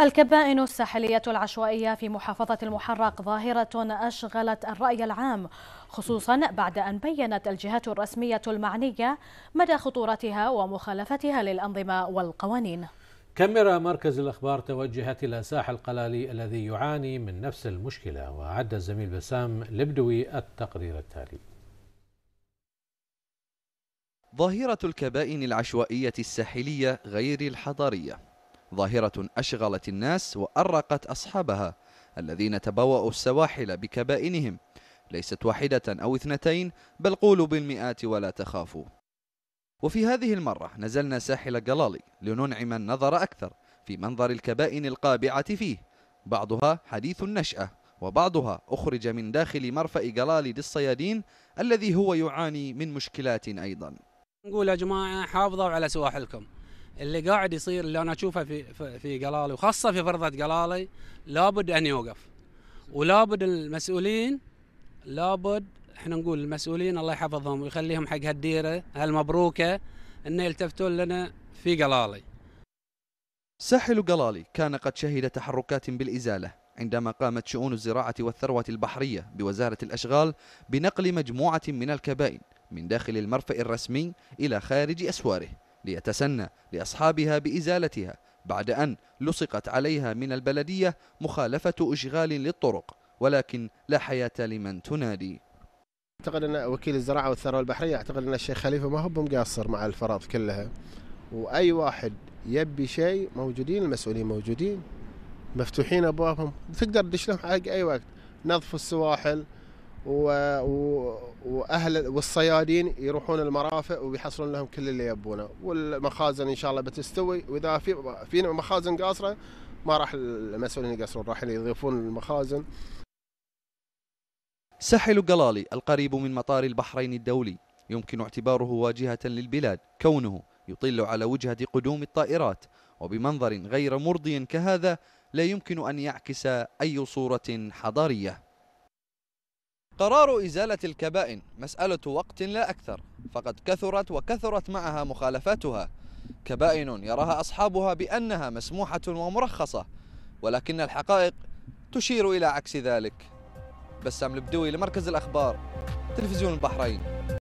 الكبائن الساحلية العشوائية في محافظة المحرق ظاهرة أشغلت الرأي العام خصوصا بعد أن بينت الجهات الرسمية المعنية مدى خطورتها ومخالفتها للأنظمة والقوانين كاميرا مركز الأخبار توجهت إلى ساحل قلالي الذي يعاني من نفس المشكلة وأعد الزميل بسام لبدوي التقرير التالي ظاهرة الكبائن العشوائية الساحلية غير الحضارية ظاهرة أشغلت الناس وأرقت أصحابها الذين تبوأوا السواحل بكبائنهم ليست واحدة أو اثنتين بل قولوا بالمئات ولا تخافوا وفي هذه المرة نزلنا ساحل جلالي لننعم النظر أكثر في منظر الكبائن القابعة فيه بعضها حديث النشأة وبعضها أخرج من داخل مرفأ جلالي للصيادين الذي هو يعاني من مشكلات أيضا نقول يا جماعة حافظوا على سواحلكم اللي قاعد يصير اللي انا اشوفه في في قلالي وخاصه في فرضه قلالي لابد ان يوقف ولابد المسؤولين لابد احنا نقول المسؤولين الله يحفظهم ويخليهم حق هالديره هالمبروكه ان يلتفتون لنا في قلالي. ساحل قلالي كان قد شهد تحركات بالازاله عندما قامت شؤون الزراعه والثروه البحريه بوزاره الاشغال بنقل مجموعه من الكبائن من داخل المرفأ الرسمي الى خارج اسواره. ليتسنى لأصحابها بإزالتها بعد أن لصقت عليها من البلدية مخالفة إشغال للطرق ولكن لا حياة لمن تنادي اعتقد ان وكيل الزراعه والثروه البحريه اعتقد ان الشيخ خليفه ما هو بمقصر مع الفرض كلها واي واحد يبي شيء موجودين المسؤولين موجودين مفتوحين ابوابهم تقدر تدش لهم حق اي وقت نظفوا السواحل و... و... واهل والصيادين يروحون المرافق ويحصلون لهم كل اللي يبونه والمخازن ان شاء الله بتستوي واذا في في مخازن قاصره ما راح المسؤولين يقصرون راح يضيفون المخازن ساحل قلالي القريب من مطار البحرين الدولي يمكن اعتباره واجهة للبلاد كونه يطل على وجهة قدوم الطائرات وبمنظر غير مرضي كهذا لا يمكن أن يعكس أي صورة حضارية قرار إزالة الكبائن مسألة وقت لا أكثر فقد كثرت وكثرت معها مخالفاتها كبائن يراها أصحابها بأنها مسموحة ومرخصة ولكن الحقائق تشير إلى عكس ذلك بسام البدوي لمركز الأخبار تلفزيون البحرين